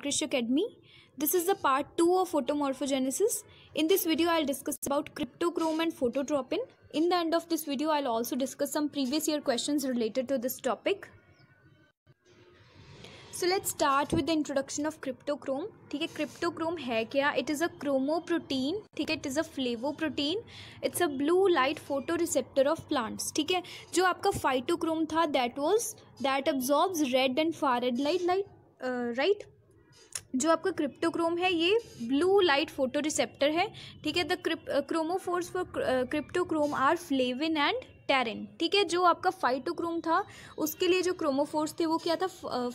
Krish Academy. This is the part 2 of photomorphogenesis. In this video, I'll discuss about cryptochrome and phototropin. In the end of this video, I'll also discuss some previous year questions related to this topic. So let's start with the introduction of cryptochrome. ठीक है cryptochrome है क्या? It is a chromoprotein. ठीक it is a flavoprotein. It's a blue light photoreceptor of plants. ठीक है जो phytochrome that was that absorbs red and far red light uh, right? जो आपका क्रिप्टोक्रोम है ये ब्लू लाइट फोटो रिसेप्टर है ठीक है the chromophores for cryptochrome are flavin and pterin ठीक है जो आपका फाइटोक्रोम था उसके लिए जो क्रोमोफोर्स थे वो क्या था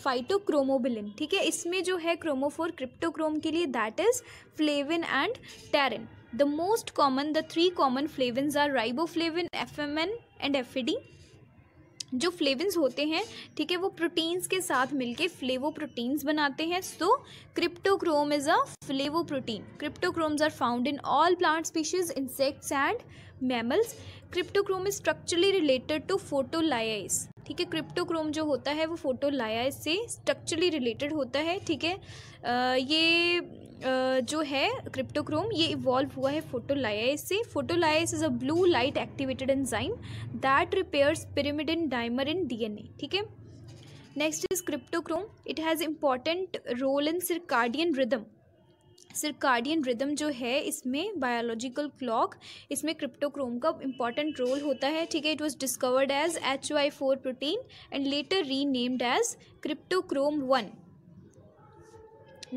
फाइटोक्रोमोबिलिन uh, ठीक है इसमें जो है क्रोमोफोर क्रिप्टोक्रोम के लिए that is flavin and pterin the most common the three common flavin are riboflavin F M N and F A D जो फ्लेवेंस होते हैं ठीक है वो प्रोटीन्स के साथ मिलके फ्लेवो प्रोटीन्स बनाते हैं so cryptochrome is a flavoprotein cryptochromes are found in all plant species insects and mammals cryptochrome is structurally related to photolyase ठीक है क्रिप्टोक्रोम जो होता है वो फोटोलायाइस से स्ट्रक्चरली रिलेटेड होता है ठीक है ये आ, जो है क्रिप्टोक्रोम ये इवॉल्व हुआ है फोटोलायाइस से photolyase is a blue light activated enzyme that repairs pyrimidine dimer in DNA ठीक है next is cryptochrome it has important role in circadian rhythm circadian rhythm जो है इसमें बायोलॉजिकल क्लॉक इसमें क्रिप्टोक्रोम का इंपॉर्टेंट रोल होता है ठीक है it was discovered as H Y four protein and later renamed as cryptochrome one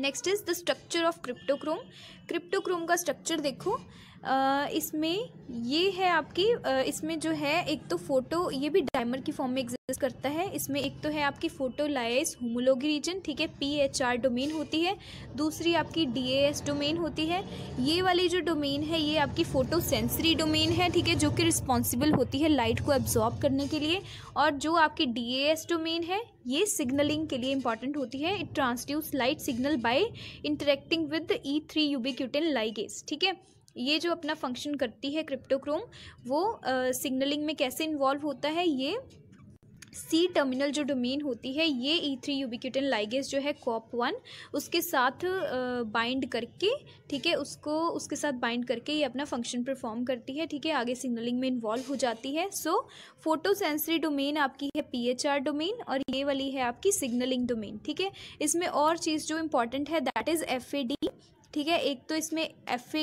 next is the structure of cryptochrome cryptochrome का स्ट्रक्चर देखो इसमें ये है आपकी इसमें जो है एक तो फोटो ये भी डायमर की फॉर्म में एग्जिस्ट करता है इसमें एक तो है आपकी फोटो लाइस होमोलोगी रीजन ठीक है पी एच आर डोमेन होती है दूसरी आपकी डी ए एस डोमेन होती है ये वाली जो डोमेन है ये आपकी फोटो सेंसरी डोमेन है ठीक है जो कि रिस्पॉन्सिबल होती है लाइट को एब्जॉर्ब करने के लिए और जो आपकी डी ए एस डोमेन है ये सिग्नलिंग के लिए इंपॉर्टेंट होती है it transduce light signal by interacting with E three ubiquitin ligase ठीक है ये जो अपना फंक्शन करती है क्रिप्टोक्रोम वो सिग्नलिंग में कैसे इन्वॉल्व होता है ये सी टर्मिनल जो डोमेन होती है ये ई थ्री यूबिक्यूटन लाइगेस जो है कॉप वन उसके साथ बाइंड करके ठीक है उसको उसके साथ बाइंड करके ये अपना फंक्शन परफॉर्म करती है ठीक है आगे सिग्नलिंग में इन्वॉल्व हो जाती है सो फोटो सेंसरी डोमेन आपकी है पी एच आर डोमेन और ये वाली है आपकी सिग्नलिंग डोमेन ठीक है इसमें और चीज़ जो इम्पॉर्टेंट है that is F A D ठीक है एक तो इसमें एफ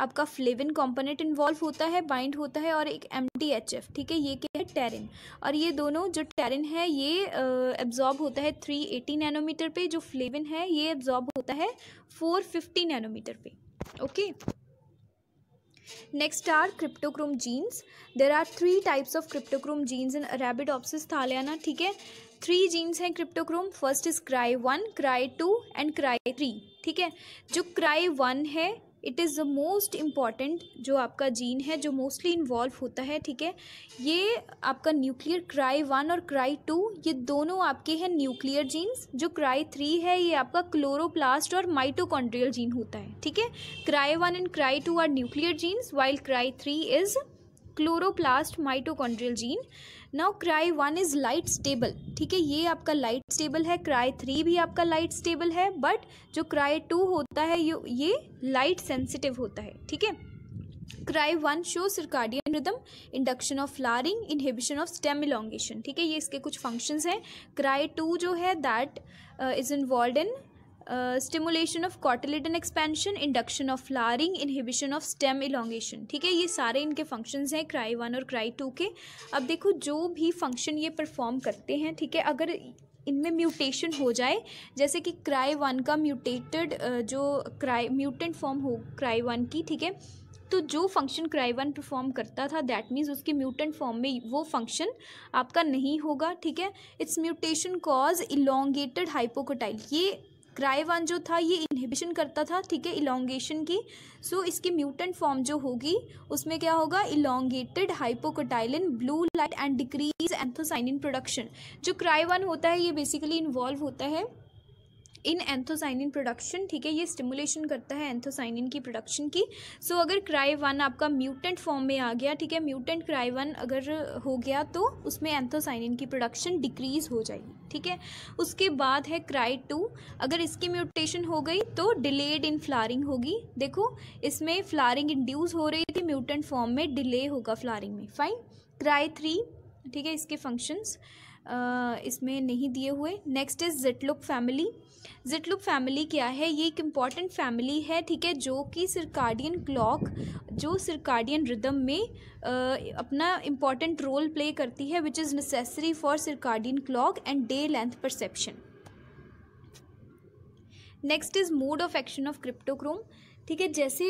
आपका फ्लेविन कंपोनेंट इन्वॉल्व होता है बाइंड होता है और एक एम ठीक है ये क्या है टेरिन और ये दोनों जो टेरिन है ये एब्जॉर्ब होता है 380 नैनोमीटर पे जो फ्लेविन है ये एब्जॉर्ब होता है 450 नैनोमीटर पे okay next are cryptochrome genes there are three types of cryptochrome genes in arabidopsis thaliana ठीक है थ्री जीन्स हैं cryptochrome first is cry one cry two and cry three ठीक है जो क्राई वन है it is the most important जो आपका gene है जो मोस्टली इन्वॉल्व होता है ठीक है ये आपका न्यूक्लियर क्राई वन और क्राई टू ये दोनों आपके हैं न्यूक्लियर जीन्स जो क्राई थ्री है ये आपका क्लोरोप्लास्ट और माइटोकॉन्ड्रियल जीन होता है ठीक है cry one and cry two are nuclear genes while cry three is chloroplast mitochondrial gene now cry one is light stable ठीक है ये आपका लाइट स्टेबल है क्राई थ्री भी आपका लाइट स्टेबल है बट जो क्राई टू होता है ये ये लाइट सेंसिटिव होता है ठीक है cry one show circadian rhythm induction of flowering inhibition of stem elongation ठीक है ये इसके कुछ फंक्शंस हैं क्राई टू जो है that is involve in stimulation of cotyledon expansion induction of flowering inhibition of stem elongation ठीक है ये सारे इनके फंक्शंस हैं क्राई वन और क्राई टू के अब देखो जो भी फंक्शन ये परफॉर्म करते हैं ठीक है अगर इनमें म्यूटेशन हो जाए जैसे कि क्राई वन का म्यूटेटेड जो क्राई म्यूटेंट फॉर्म हो क्राई वन की ठीक है तो जो फंक्शन क्राई वन परफॉर्म करता था दैट मीन्स उसके म्यूटेंट फॉर्म में वो फंक्शन आपका नहीं होगा ठीक है it's mutation cause elongated hypocotyl ये क्राई वन जो था ये इनहिबिशन करता था ठीक है इलोंगेशन की सो so, इसकी म्यूटेंट फॉर्म जो होगी उसमें क्या होगा elongated hypocotyl in blue light and decrease anthocyanin production जो क्राई वन होता है ये बेसिकली इन्वॉल्व होता है इन एंथोसाइनिन प्रोडक्शन ठीक है ये स्टिमुलेशन करता है एंथोसाइनिन की प्रोडक्शन की सो so, अगर क्राई वन आपका म्यूटेंट फॉर्म में आ गया ठीक है म्यूटेंट क्राई वन अगर हो गया तो उसमें एंथोसाइनिन की प्रोडक्शन डिक्रीज हो जाएगी ठीक है उसके बाद है क्राई टू अगर इसकी म्यूटेशन हो गई तो डिलेड इन फ्लारिंग होगी देखो इसमें फ्लारिंग इंड्यूज़ हो रही थी म्यूटेंट फॉर्म में डिले होगा फ्लारिंग में फाइन क्राई थ्री ठीक है इसके फंक्शंस इसमें नहीं दिए हुए next is zeitlupe family zeitlupe family क्या है ये एक इम्पॉर्टेंट फैमिली है ठीक है जो कि सरकार्डियन क्लॉक जो सरकार्डियन रिदम में आ, अपना इम्पॉर्टेंट रोल प्ले करती है which is necessary for circadian clock and day length perception next is mode of action of cryptochrome ठीक है जैसे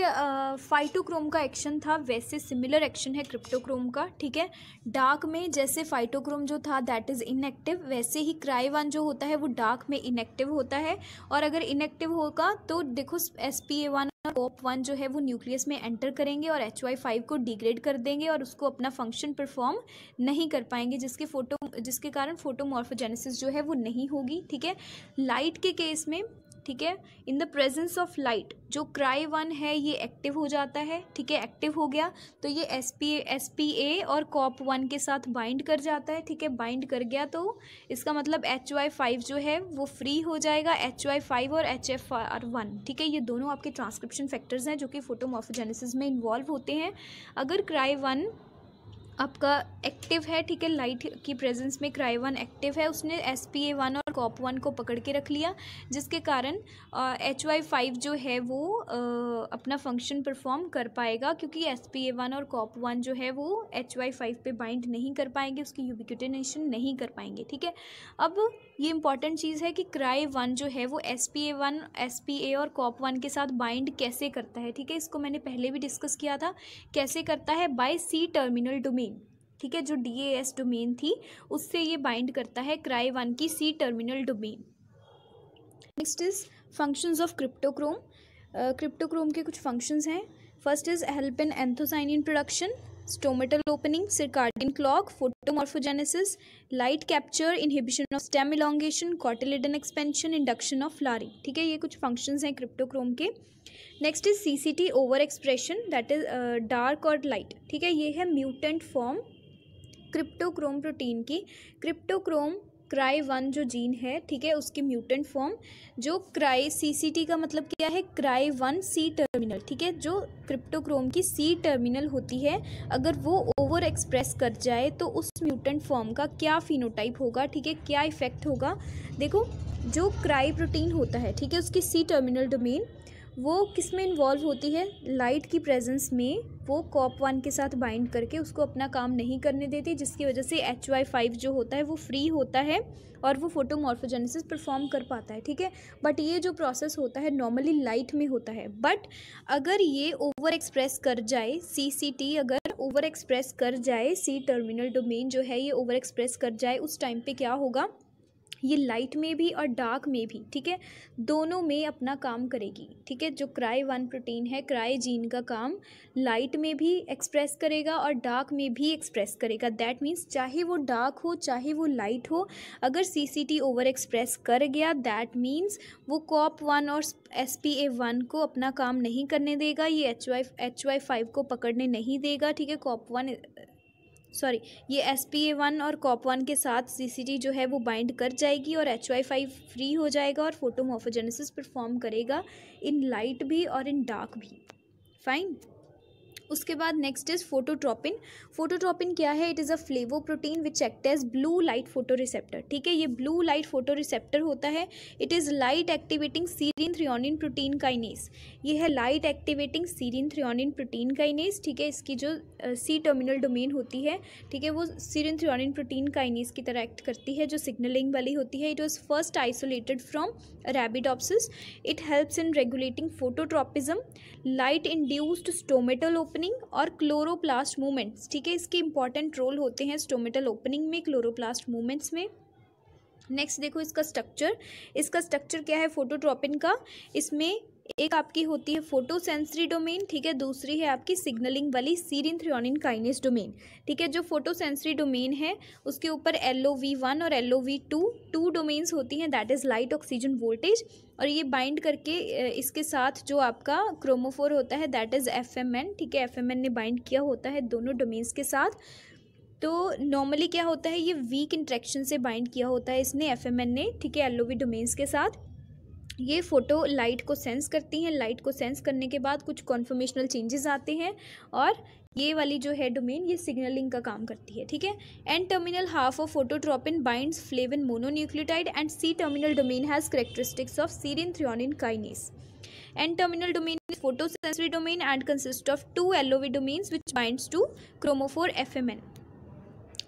फाइटोक्रोम का एक्शन था वैसे सिमिलर एक्शन है क्रिप्टोक्रोम का ठीक है डार्क में जैसे फाइटोक्रोम जो था दैट इज़ इनएक्टिव वैसे ही क्राइवान जो होता है वो डार्क में इनएक्टिव होता है और अगर इनएक्टिव होगा तो देखो S P A one COP one जो है वो न्यूक्लियस में एंटर करेंगे और एच वाई फाइव को डिग्रेड कर देंगे और उसको अपना फंक्शन परफॉर्म नहीं कर पाएंगे जिसके फोटो जिसके कारण फोटोमॉर्फोजेनेसिस जो है वो नहीं होगी ठीक है लाइट के केस में ठीक है in the presence of light जो क्राई वन है ये एक्टिव हो जाता है ठीक है एक्टिव हो गया तो ये S P S P A और कॉप वन के साथ बाइंड कर जाता है ठीक है बाइंड कर गया तो इसका मतलब एच वाई फाइव जो है वो फ्री हो जाएगा एच वाई फाइव और एच एफ आर वन ठीक है ये दोनों आपके ट्रांसक्रिप्शन फैक्टर्स हैं जो कि फोटोमोफोजेनिस में इन्वॉल्व होते हैं अगर क्राई वन आपका एक्टिव है ठीक है लाइट की प्रेजेंस में क्राई वन एक्टिव है उसने एस पी ए वन और कॉप वन को पकड़ के रख लिया जिसके कारण एच वाई फाइव जो है वो आ, अपना फंक्शन परफॉर्म कर पाएगा क्योंकि एस पी ए वन और कॉप वन जो है वो एच वाई फाइव पर बाइंड नहीं कर पाएंगे उसकी यूबिक्यूटेशन नहीं कर पाएंगे ठीक है अब ये इंपॉर्टेंट चीज़ है कि क्राई वन जो है वो S P A one S P A और कॉप वन के साथ बाइंड कैसे करता है ठीक है इसको मैंने पहले भी डिस्कस किया था कैसे करता है बाई सी टर्मिनल डोमेन ठीक है जो डी ए एस डोमेन थी उससे ये बाइंड करता है क्राई वन की C terminal domain next is functions of cryptochrome cryptochrome के कुछ फंक्शंस हैं first is help in in production stomatal opening circadian clock photomorphogenesis light capture inhibition of stem elongation cotyledon expansion induction of flowering ठीक है ये कुछ functions हैं cryptochrome के next is T over expression that is dark और light ठीक है ये है म्यूटेंट फॉर्म क्रिप्टोक्रोम प्रोटीन की क्रिप्टोक्रोम क्राई वन जो जीन है ठीक है उसकी म्यूटेंट फॉर्म जो क्राई सीसीटी का मतलब क्या है क्राई वन सी टर्मिनल ठीक है जो क्रिप्टोक्रोम की सी टर्मिनल होती है अगर वो ओवर एक्सप्रेस कर जाए तो उस म्यूटेंट फॉर्म का क्या फिनोटाइप होगा ठीक है क्या इफेक्ट होगा देखो जो क्राई प्रोटीन होता है ठीक है उसकी सी टर्मिनल डोमेन वो किस में इन्वॉल्व होती है लाइट की प्रेजेंस में वो कॉप वन के साथ बाइंड करके उसको अपना काम नहीं करने देती जिसकी वजह से एच वाई फाइव जो होता है वो फ्री होता है और वो फोटोमॉर्फोजेनेसिस परफॉर्म कर पाता है ठीक है बट ये जो प्रोसेस होता है नॉर्मली लाइट में होता है बट अगर ये ओवर एक्सप्रेस कर जाए सी सी टी अगर ओवर एक्सप्रेस कर जाए सी टर्मिनल डोमेन जो है ये ओवर एक्सप्रेस कर जाए उस टाइम पे क्या होगा ये लाइट में भी और डार्क में भी ठीक है दोनों में अपना काम करेगी ठीक है जो क्राई वन प्रोटीन है क्राई जीन का काम लाइट में भी एक्सप्रेस करेगा और डार्क में भी एक्सप्रेस करेगा दैट मीन्स चाहे वो डार्क हो चाहे वो लाइट हो अगर C C T overexpress कर गया दैट मीन्स वो कॉप वन और एस पी ए वन को अपना काम नहीं करने देगा ये H Y H Y five को पकड़ने नहीं देगा ठीक है कॉप वन सॉरी ये एस पी ए वन और कॉप वन के साथ सी सी टी जो है वो बाइंड कर जाएगी और एच वाई फाइव फ्री हो जाएगा और फोटोमोफोजेनेसिस परफॉर्म करेगा इन लाइट भी और इन डार्क भी फाइन उसके बाद नेक्स्ट इज फोटोट्रोपिन फोटोट्रोपिन क्या है it is a flavoprotein which act as blue light photoreceptor ठीक है ये ब्लू लाइट फोटो रिसेप्टर होता है it is light activating serine threonine protein kinase ये है light activating serine threonine protein kinase ठीक है इसकी जो सी टर्मिनल डोमेन होती है ठीक है वो serine threonine protein kinase की तरह एक्ट करती है जो सिग्नलिंग वाली होती है it was first isolated from Arabidopsis it helps in regulating phototropism light induced stomatal open opening और क्लोरोप्लास्ट मूवमेंट्स ठीक है इसके इंपॉर्टेंट रोल होते हैं स्टोमेटल ओपनिंग में क्लोरोप्लास्ट मूवमेंट्स में नेक्स्ट देखो इसका स्ट्रक्चर इसका स्ट्रक्चर क्या है फोटोट्रोपिन का इसमें एक आपकी होती है फोटोसेंसरी डोमेन ठीक है दूसरी है आपकी सिग्नलिंग वाली सीरिन थ्रियोनिन काइनेस डोमेन ठीक है जो फोटोसेंसरी डोमेन है उसके ऊपर एल ओ वी वन और L O V two two domains that is light इज़ लाइट ऑक्सीजन वोल्टेज और ये बाइंड करके इसके साथ जो आपका क्रोमोफोर होता है दैट इज़ एफ ठीक है एफ ने बाइंड किया होता है दोनों डोमेन्स के साथ तो नॉर्मली क्या होता है ये वीक इंट्रैक्शन से बाइंड किया होता है इसने एफ ने ठीक है एलोवी डोमेन्स के साथ ये फ़ोटो लाइट को सेंस करती हैं लाइट को सेंस करने के बाद कुछ कॉन्फर्मेशनल चेंजेस आते हैं और ये वाली जो है डोमेन ये सिग्नलिंग का काम करती है ठीक है N terminal half of phototropin binds flavin mononucleotide and C terminal domain has characteristics of serine threonine kinase N terminal domain is photosensory domain and consists of two LOV domains two chromophore F M N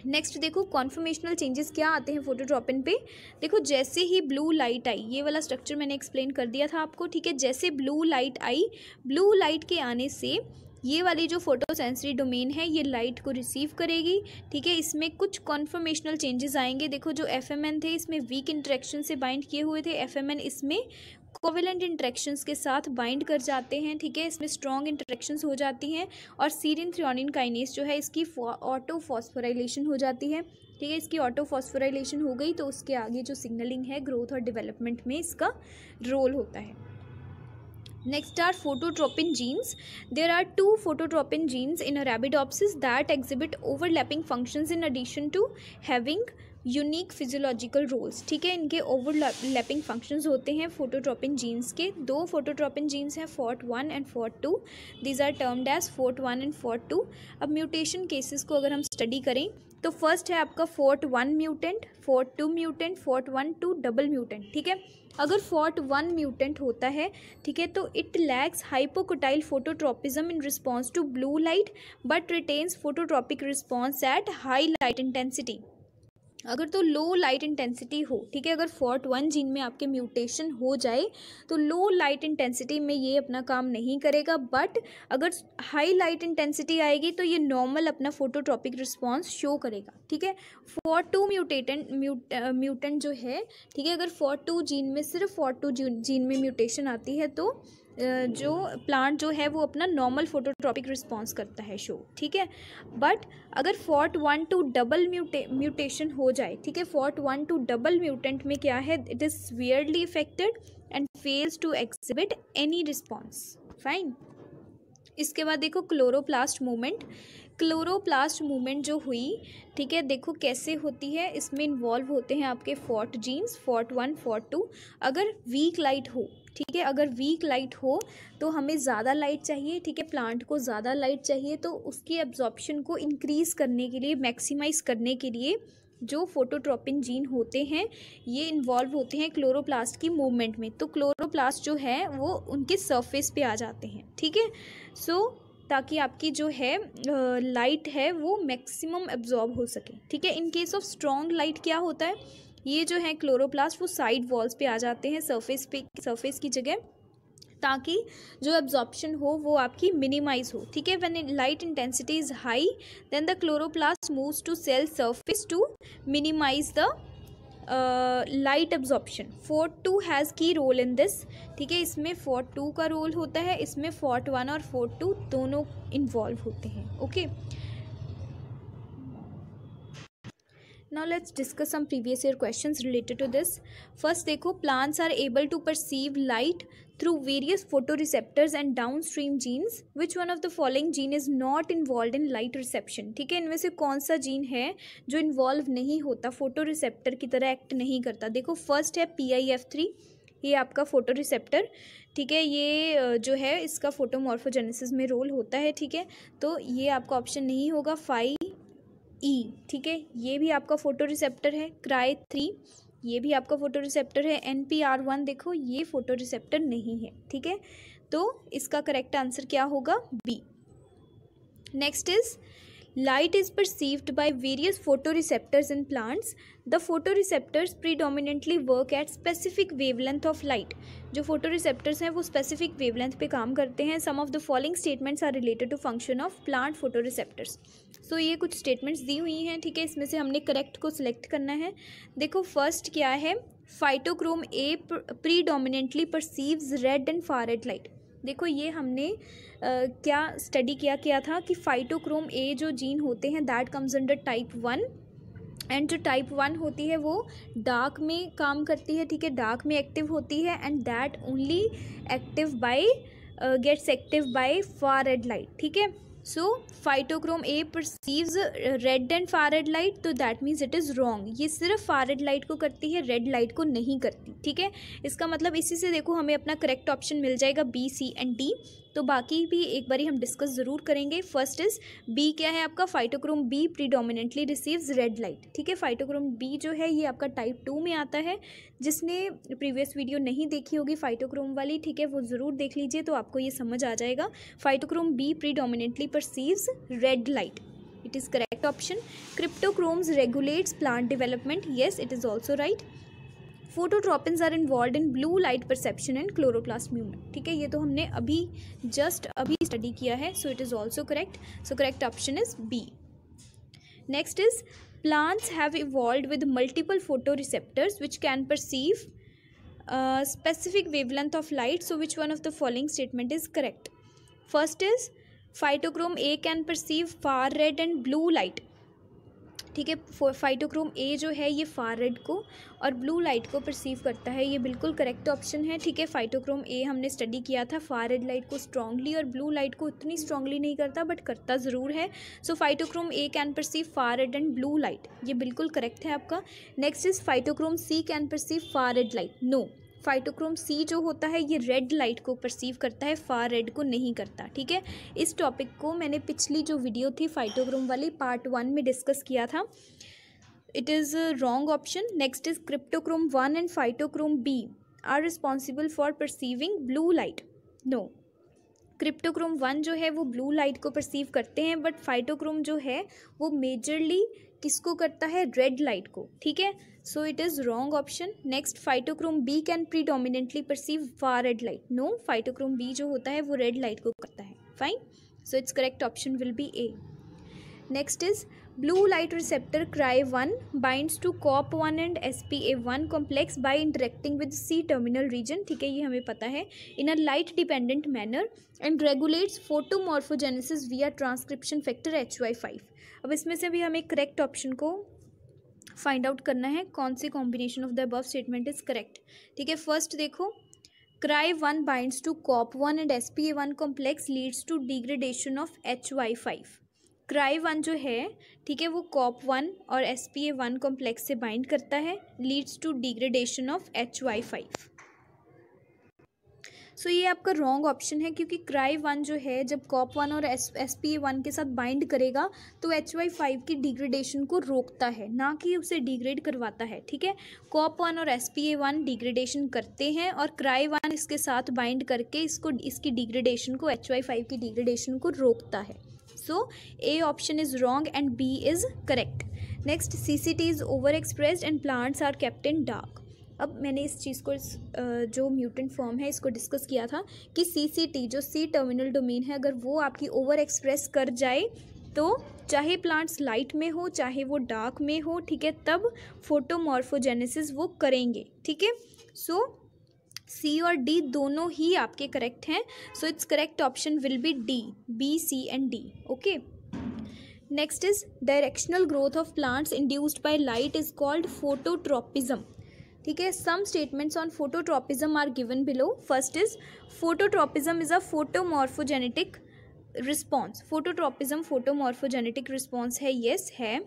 next देखो conformational changes क्या आते हैं फोटोड्रॉपिन पे देखो जैसे ही blue light आई ये वाला structure मैंने एक्सप्लेन कर दिया था आपको ठीक है जैसे ब्लू लाइट आई ब्लू लाइट के आने से ये वाली जो फोटोसेंसरी डोमेन है ये लाइट को रिसीव करेगी ठीक है इसमें कुछ कॉन्फर्मेशनल चेंजेस आएंगे देखो जो एफ थे इसमें वीक इंट्रैक्शन से बाइंड किए हुए थे एफ इसमें कोविलेंट इंट्रैक्शंस के साथ बाइंड कर जाते हैं ठीक है इसमें स्ट्रॉन्ग इंट्रैक्शंस हो जाती हैं और सीरिन थ्रियोनिन काइनेस जो है इसकी ऑटो फॉस्फोराइलेशन हो जाती है ठीक है इसकी ऑटो फॉस्फोराइलेशन हो गई तो उसके आगे जो सिग्नलिंग है ग्रोथ और डेवलपमेंट में इसका रोल होता है next are phototropin genes there are two phototropin genes in arabidopsis that exhibit overlapping functions in addition to having unique physiological roles ठीक है इनके ओवरलैपिंग फंक्शंस होते हैं फोटोट्रोपिन जीन्स के दो फोटोट्रोपिन जीन्स हैं phot one and phot two these are termed as phot one and phot two अब mutation cases को अगर हम स्टडी करें तो फर्स्ट है आपका phot one mutant phot two mutant phot one two double mutant ठीक है अगर फोर्ट वन म्यूटेंट होता है ठीक है तो it lacks hypocotyl phototropism in response to blue light but retains phototropic response at high light intensity अगर तो लो लाइट इंटेंसिटी हो ठीक है अगर फोर्ट वन जीन में आपके म्यूटेशन हो जाए तो लो लाइट इंटेंसिटी में ये अपना काम नहीं करेगा बट अगर हाई लाइट इंटेंसिटी आएगी तो ये नॉर्मल अपना फोटोट्रॉपिक रिस्पॉन्स शो करेगा ठीक है फोर्ट टू म्यूटेटेंट म्यूटेंट जो है ठीक है अगर फोर्ट टू जीन में सिर्फ फॉर्ट टू जीन में म्यूटेशन आती है तो जो प्लांट जो है वो अपना नॉर्मल फोटोट्रॉपिक रिस्पॉन्स करता है शो ठीक है बट अगर फोर्ट वन टू डबल म्यूटे म्यूटेशन हो जाए ठीक है phot one two double mutant में क्या है it is severely affected and fails to exhibit any response fine इसके बाद देखो क्लोरोप्लास्ट मूवमेंट क्लोरोप्लास्ट मूवमेंट जो हुई ठीक है देखो कैसे होती है इसमें इन्वॉल्व होते हैं आपके phot genes phot one phot two अगर वीक लाइट हो ठीक है अगर वीक लाइट हो तो हमें ज़्यादा लाइट चाहिए ठीक है प्लांट को ज़्यादा लाइट चाहिए तो उसकी एब्जॉर्बशन को इनक्रीज करने के लिए मैक्सिमाइज करने के लिए जो फोटोट्रोपिन जीन होते हैं ये इन्वॉल्व होते हैं क्लोरोप्लास्ट की मूवमेंट में तो क्लोरोप्लास्ट जो है वो उनके सरफेस पे आ जाते हैं ठीक है सो ताकि आपकी जो है लाइट है वो मैक्सिमम एब्जॉर्ब हो सके ठीक है in case of strong light क्या होता है ये जो है क्लोरोप्लास्ट वो साइड वॉल्स पे आ जाते हैं सरफेस पे सरफेस की जगह ताकि जो एब्जॉर्प्शन हो वो आपकी मिनिमाइज हो ठीक है when light intensity is high then the chloroplast moves to cell surface to minimise the light absorption phot two has key role in this ठीक है इसमें फोर्ट टू का रोल होता है इसमें फोर्ट वन और फोर्ट टू दोनों involve होते हैं okay okay? Now let's discuss some previous year question related to this first देखो plants are able to perceive light through various photoreceptors and downstream genes which one of the following gene is not involve in light reception ठीक है इनमें से कौन सा gene है जो involve नहीं होता फोटो रिसेप्टर की तरह एक्ट नहीं करता देखो फर्स्ट है पी आई एफ थ्री ये आपका फोटो रिसेप्टर ठीक है ये जो है इसका फोटोमॉर्फोजेनेसिस में रोल होता है ठीक है तो ये आपका ऑप्शन नहीं होगा फाइव ई e, ठीक है ये भी आपका फोटो रिसेप्टर है क्राई थ्री ये भी आपका फोटो रिसेप्टर है एन पी आर वन देखो ये फोटो रिसेप्टर नहीं है ठीक है तो इसका करेक्ट आंसर क्या होगा B next is Light is perceived by various photoreceptors in plants. The photoreceptors predominantly work at specific wavelength of light. jo photoreceptors hain wo specific wavelength pe kaam karte hain Some of the following statements are related to function of plant photoreceptors. So ye kuch statements di hui hain theek hai isme se humne correct ko select karna hai dekho first kya hai phytochrome a predominantly perceives red and far red light देखो ये हमने आ, क्या study किया किया था कि phytochrome A जो gene होते हैं that comes under type one and जो टाइप वन होती है वो डार्क में काम करती है ठीक है डार्क में एक्टिव होती है and that only active by gets active by far red light ठीक है so phytochrome A perceives red and far red light तो that means it is wrong ये सिर्फ फार फारेड लाइट को करती है रेड लाइट को नहीं करती ठीक है इसका मतलब इसी से देखो हमें अपना करेक्ट ऑप्शन मिल जाएगा बी सी एंड डी तो बाकी भी एक बारी हम डिस्कस ज़रूर करेंगे फर्स्ट इज़ बी क्या है आपका phytochrome B predominantly receives red light ठीक है फाइटोक्रोम बी जो है ये आपका टाइप टू में आता है जिसने प्रीवियस वीडियो नहीं देखी होगी फाइटोक्रोम वाली ठीक है वो ज़रूर देख लीजिए तो आपको ये समझ आ जाएगा phytochrome B predominantly perceives red light it is correct option cryptochromes regulates plant development yes it is also right phototropin are involve in blue light perception and chloroplast movement ठीक है ये तो हमने अभी जस्ट अभी स्टडी किया है so it is also correct so correct option is B next is plants have evolve with multiple photoreceptors which can perceive specific wavelength of light so which one of the following statement is correct first is phytochrome A can perceive far red and blue light ठीक है phytochrome A जो है ये far red को और blue light को perceive करता है ये बिल्कुल करेक्ट ऑप्शन है ठीक है फाइटोक्रोम ए हमने स्टडी किया था फार रेड लाइट को स्ट्रांगली और ब्लू लाइट को इतनी स्ट्रांगली नहीं करता बट करता ज़रूर है so phytochrome A can perceive far red and blue light ये बिल्कुल करेक्ट है आपका next is phytochrome C can perceive far red light no phytochrome C जो होता है ये रेड लाइट को परसीव करता है फार रेड को नहीं करता ठीक है इस टॉपिक को मैंने पिछली जो वीडियो थी फाइटोक्रोम वाली पार्ट वन में डिस्कस किया था it is wrong option next is cryptochrome one and phytochrome B are responsible for perceiving blue light no cryptochrome one जो है वो ब्लू लाइट को परसीव करते हैं बट फाइटोक्रोम जो है वो मेजरली किसको करता है रेड लाइट को ठीक है so it is wrong option next phytochrome B can predominantly perceive far red light no phytochrome B जो होता है वो रेड लाइट को करता है fine so it's correct option will be A next is blue light receptor cry one bind to COP one and S P A one complex by interacting with C terminal region ठीक है ये हमें पता है in a light dependent manner and regulates photomorphogenesis via transcription factor H Y five अब इसमें से भी हमें करेक्ट ऑप्शन को फाइंड आउट करना है कौन सी combination of the above statement is correct ठीक है फर्स्ट देखो cry one binds to COP one and S P A one complex leads to degradation of H Y five cry one जो है ठीक है वो कॉप वन और S P A one complex से बाइंड करता है leads to degradation of H Y five so so, ये आपका रॉन्ग ऑप्शन है क्योंकि क्राई वन जो है जब कॉप वन और एस एस पी वन के साथ बाइंड करेगा तो एच वाई फाइव की डिग्रेडेशन को रोकता है ना कि उसे डिग्रेड करवाता है ठीक है कॉप वन और S P A one degradation करते हैं और क्राई वन इसके साथ बाइंड करके इसको इसकी डिग्रेडेशन को एच वाई फाइव की डिग्रेडेशन को रोकता है so A option is wrong and B is correct next C C T is overexpressed and plants are kept in dark अब मैंने इस चीज़ को जो म्यूटेंट फॉर्म है इसको डिस्कस किया था कि सी जो सी टर्मिनल डोमेन है अगर वो आपकी ओवर एक्सप्रेस कर जाए तो चाहे प्लांट्स लाइट में हो चाहे वो डार्क में हो ठीक है तब फोटोमॉर्फोजेनेसिस वो करेंगे ठीक है सो सी और डी दोनों ही आपके करेक्ट हैं so it's correct option will be D B C and D okay next is directional growth of plants induced by light is called phototropism ठीक है some statements on phototropism are given below first is phototropism is a photomorphogenetic response phototropism photomorphogenetic response है yes yes, है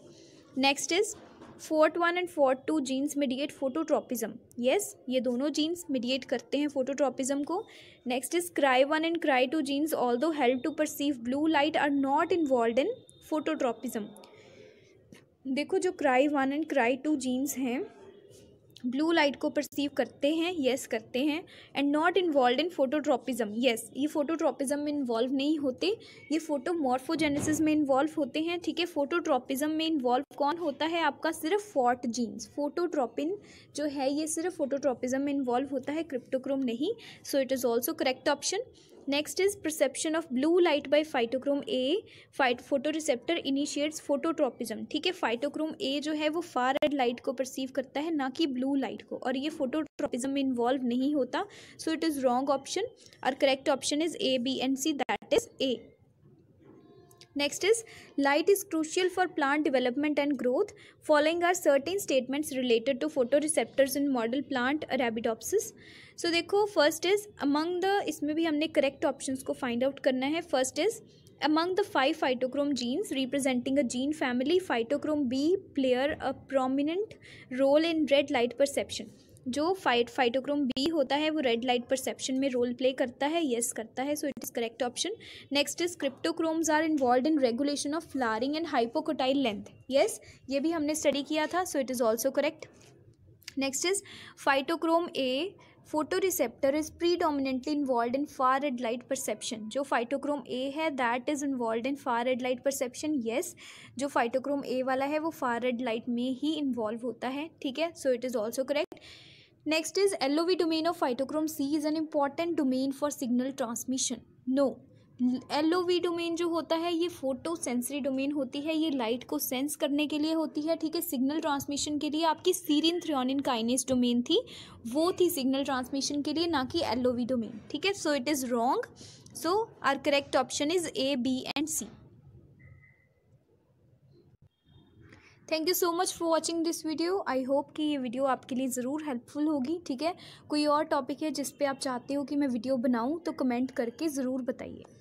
next is phot one and phot two genes mediate phototropism yes ये दोनों genes mediate करते हैं phototropism को next is cry one and cry two genes although help to perceive blue light are not involve in phototropism देखो जो cry one and cry two genes हैं blue light को perceive करते हैं yes yes, करते हैं and not involve in phototropism yes ये phototropism में इन्वॉल्व नहीं होते ये फ़ोटो मॉर्फोजेनेसिस में इन्वॉल्व होते हैं ठीक है फोटोट्रॉपिज्म में इन्वॉल्व कौन होता है आपका सिर्फ फॉर्ट जीन्स फोटोट्रॉपिन जो है ये सिर्फ फोटोट्रॉपिज्म में इन्वॉल्व होता है क्रिप्टोक्रोम नहीं so it is also correct option next is perception of blue light by phytochrome A phyto photoreceptor initiates phototropism ठीक है फाइटोक्रोम ए जो है वो फार रेड लाइट को परसीव करता है ना कि ब्लू लाइट को और ये फोटोट्रोपिज्म में इन्वॉल्व नहीं होता so it is wrong option और correct option is A B and C that is A next is light is crucial for plant development and growth following are certain statements related to photoreceptors in model plant arabidopsis so so, देखो first is among the इसमें भी हमने correct options को find out करना है first is among the five phytochrome genes representing a gene family phytochrome B player a prominent role in red light perception जो फाइट phytochrome B होता है वो रेड लाइट परसेप्शन में रोल प्ले करता है येस yes करता है so it is correct option next is cryptochromes are involve in regulation of flowering and hypocotyl length yes ये भी हमने स्टडी किया था so it is also correct next is phytochrome A photoreceptor is predominantly involve in far red light perception जो phytochrome A है that is involve in far red light perception yes जो phytochrome A वाला है वो far red light में ही involve होता है ठीक है so it is also correct next is L O V domain of phytochrome C is an important domain for signal transmission no L O V domain जो होता है ये फोटो सेंसरी डोमेन होती है ये लाइट को सेंस करने के लिए होती है ठीक है सिग्नल ट्रांसमिशन के लिए आपकी सीरिन थ्रियोनिन काइनेस डोमेन थी वो थी सिग्नल ट्रांसमिशन के लिए ना कि एल ओ वी डोमेन ठीक है so it is wrong so our correct option is A B and C thank you so much for watching this video I hope कि ये वीडियो आपके लिए ज़रूर हेल्पफुल होगी ठीक है कोई और टॉपिक है जिस पे आप चाहते हो कि मैं वीडियो बनाऊँ तो कमेंट करके ज़रूर बताइए